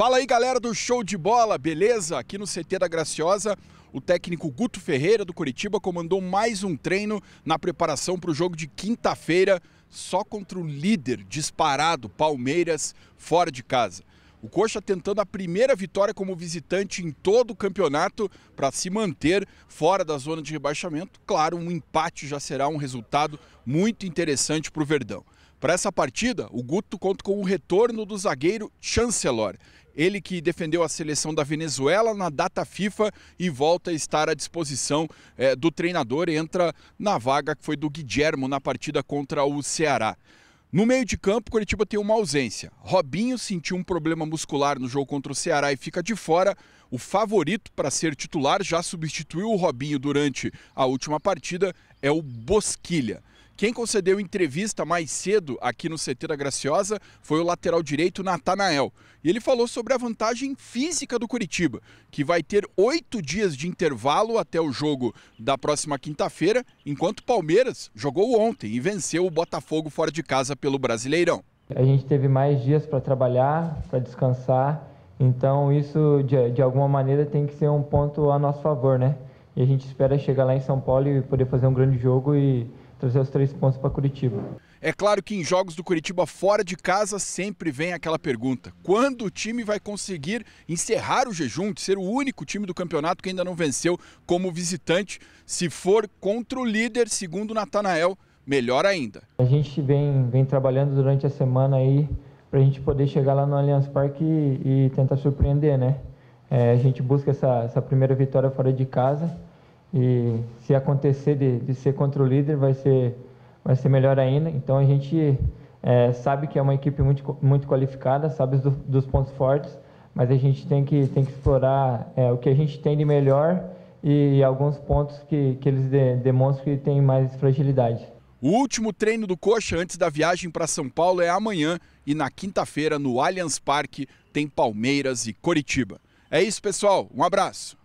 Fala aí, galera do Show de Bola, beleza? Aqui no CT da Graciosa, o técnico Guto Ferreira do Curitiba comandou mais um treino na preparação para o jogo de quinta-feira, só contra o líder disparado Palmeiras fora de casa. O Coxa tentando a primeira vitória como visitante em todo o campeonato para se manter fora da zona de rebaixamento. Claro, um empate já será um resultado muito interessante para o Verdão. Para essa partida, o Guto conta com o retorno do zagueiro Chancellor. Ele que defendeu a seleção da Venezuela na data FIFA e volta a estar à disposição é, do treinador. Entra na vaga que foi do Guilhermo na partida contra o Ceará. No meio de campo, Curitiba tem uma ausência. Robinho sentiu um problema muscular no jogo contra o Ceará e fica de fora. O favorito para ser titular já substituiu o Robinho durante a última partida é o Bosquilha. Quem concedeu entrevista mais cedo aqui no CT da Graciosa foi o lateral direito Natanael. E ele falou sobre a vantagem física do Curitiba, que vai ter oito dias de intervalo até o jogo da próxima quinta-feira, enquanto o Palmeiras jogou ontem e venceu o Botafogo fora de casa pelo Brasileirão. A gente teve mais dias para trabalhar, para descansar, então isso de, de alguma maneira tem que ser um ponto a nosso favor, né? E a gente espera chegar lá em São Paulo e poder fazer um grande jogo e trazer os três pontos para Curitiba. É claro que em jogos do Curitiba fora de casa sempre vem aquela pergunta: quando o time vai conseguir encerrar o jejum de ser o único time do campeonato que ainda não venceu como visitante? Se for contra o líder, segundo Natanael, melhor ainda. A gente vem, vem trabalhando durante a semana aí para a gente poder chegar lá no Allianz Parque e, e tentar surpreender, né? É, a gente busca essa, essa primeira vitória fora de casa. E se acontecer de, de ser contra o líder, vai ser, vai ser melhor ainda. Então a gente é, sabe que é uma equipe muito, muito qualificada, sabe do, dos pontos fortes, mas a gente tem que, tem que explorar é, o que a gente tem de melhor e, e alguns pontos que, que eles de, demonstram que tem mais fragilidade. O último treino do Coxa antes da viagem para São Paulo é amanhã e na quinta-feira no Allianz Parque tem Palmeiras e Coritiba. É isso, pessoal. Um abraço.